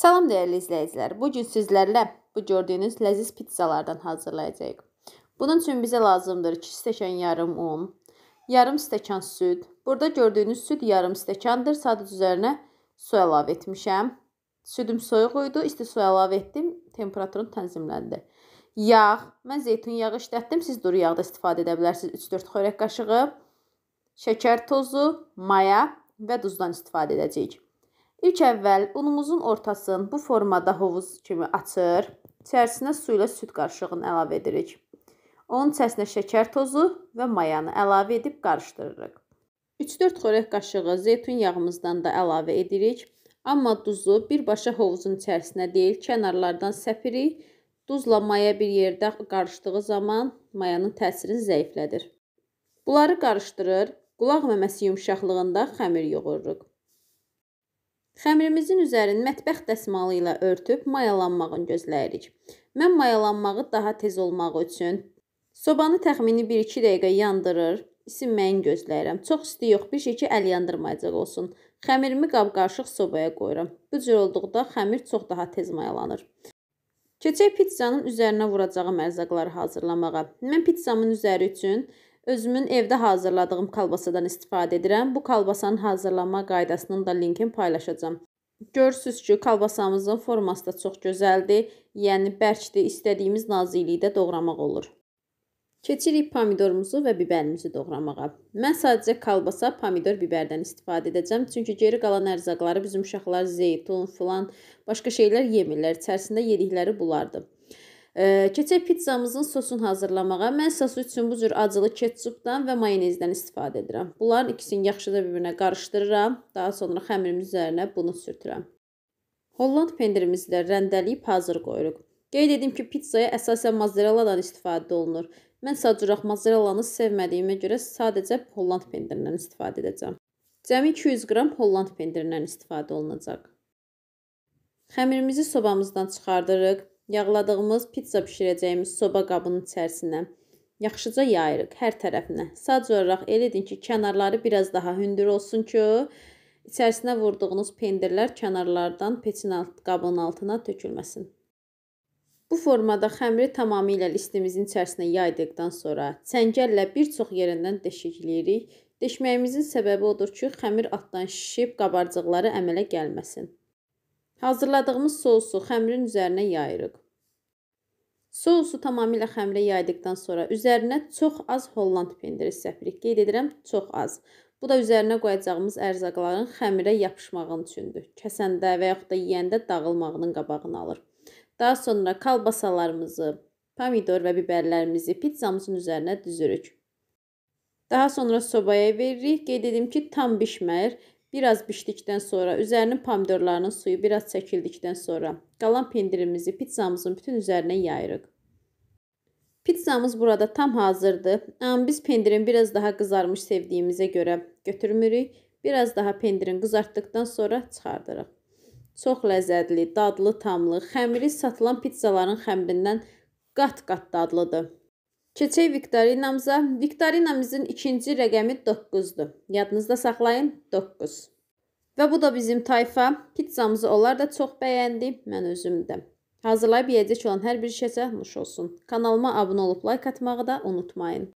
Salam dəyərli izləyicilər. Bu gün sizlərlə bu gördüyünüz ləziz pizzalardan hazırlayacağıq. Bunun üçün bizə lazımdır 2 stəkan yarım un, yarım stəkan süd. Burada gördüyünüz süd yarım stəkandır. Sadəcə üzərinə su əlavə etmişəm. Südüm soyuq idi, isti su əlavə etdim, temperaturu tənzimləndi. Yağ, mən zeytun yağı işlətdim, siz duru yağda istifadə edə bilərsiniz 3-4 xörək qaşığı. Şəkər tozu, maya və duzdan istifadə edəcəyik. İlk əvvəl unumuzun ortasını bu formada hovuz kimi açır. İçərisinə su ilə süd qarışığını əlavə edirik. Onun içərisinə şəkər tozu və mayanı əlavə edib qarışdırırıq. 3-4 xörək qaşığı zeytun yağımızdan da əlavə edirik. Amma duzu birbaşa hovuzun içərisinə deyil, kənarlardan səpirik. Duzla maya bir yerdə qarışdığı zaman mayanın təsirini zəiflədir. Bunları qarışdırır, qulaq məməsi yumşaqlığında xəmir yoğururuq. Xəmirimizin üzərini mətbəx dəsmalı ilə örtüb mayalanmağını gözləyirik. Mən mayalanmağı daha tez olmağı üçün sobanı təxmini 1-2 dəqiqə yandırır, isinməyini gözləyirəm. Çox isti yox, bir şey ki, əl yandırmayacaq olsun. Xəmirimi qab-qarışıq sobaya qoyuram. Bu cür olduqda xəmir çox daha tez mayalanır. Keçək pizzanın üzərinə vuracağım ərzaqları hazırlamağa. Mən pizzamın üzəri üçün Özümün evdə hazırladığım kalbasadan istifadə edirəm. Bu kalbasanın hazırlanma qaydasının da linkini paylaşacağım. Görürsüz ki, kalbasamızın forması da çox gözəldir. Yəni bərkdir, istədiyimiz naziklikdə doğramaq olur. Keçirik pomidorumuzu və bibərimizi doğramağa. Mən sadəcə kalbasa, pomidor, bibərdən istifadə edəcəm. Çünki geri qalan ərzaqları bizim uşaqlar zeytun, filan, başqa şeylər yemirlər. İçərisində yedikləri bulardır. Keçək pizzamızın sosunu hazırlamağa. Mən sosu üçün bu cür acılı ketçupdan və mayonezdən istifadə edirəm. Bunların ikisini yaxşıca bir-birinə qarışdırıram. Daha sonra xəmirin üzərinə bunu sürtürəm. Holland pendirimizi də rəndəliyib hazır qoyuruq. Qeyd edim ki, pizzaya əsasən mozzarella-dan istifadə olunur. Mən sadəcə mozzarella-nı sevmədiyimə görə sadəcə Holland pendirindən istifadə edəcəm. Cəmi 200 qram Holland pendirindən istifadə olunacaq. Xəmirimizi sobamızdan çıxardırıq. Yağladığımız pizza bişirəcəyimiz soba qabının içərisinə yaxşıca yayırıq hər tərəfinə. Sadəcə olaraq elə edin ki, kənarları biraz daha hündür olsun ki, içərisinə vurduğunuz pendirlər kənarlardan peçin alt qabın altına tökülməsin. Bu formada xəmiri tamamilə listimizin içərisinə yaydıqdan sonra çəngəllə bir çox yerindən deşikləyirik. Deşməyimizin səbəbi odur ki, xəmir altdan şişib qabarcıqları əmələ gəlməsin. Hazırladığımız sousu xəmirin üzərinə yayırıq. Sousu tamamilə xəmirə yaydıqdan sonra üzərinə çox az Holland pendiri səpirik. Qeyd edirəm, çox az. Bu da üzərinə qoyacağımız ərzaqların xəmirə yapışmağın üçündür. Kəsəndə və yaxud da yeyəndə dağılmağının qabağını alır. Daha sonra kalbasalarımızı, pomidor və bibərlərimizi pizzamızın üzərinə düzürük. Daha sonra sobaya veririk. Qeyd edim ki, tam bişmir Biraz bişdikdən sonra, üzərinin pomidorlarının suyu biraz çəkildikdən sonra qalan pendirimizi pizzamızın bütün üzərinə yayırıq. Pizzamız burada tam hazırdır. Amma biz pendirin biraz daha qızarmış sevdiyimizə görə götürmürük. Biraz daha pendirin qızartdıqdan sonra çıxardırıq. Çox ləzzətli, dadlı, tamlı, xəmiri satılan pizzaların xəmirindən qat-qat dadlıdır. Keçək Viktorinamıza. Viktorinamızın ikinci rəqəmi 9-dur. Yadınızda saxlayın 9. Və bu da bizim tayfa. Pizzamızı onlar da çox bəyəndi. Mən özüm də. Hazırlayıb yeyəcək olan hər bir şəsə nuş olsun. Kanalıma abunə olub like atmağı da unutmayın.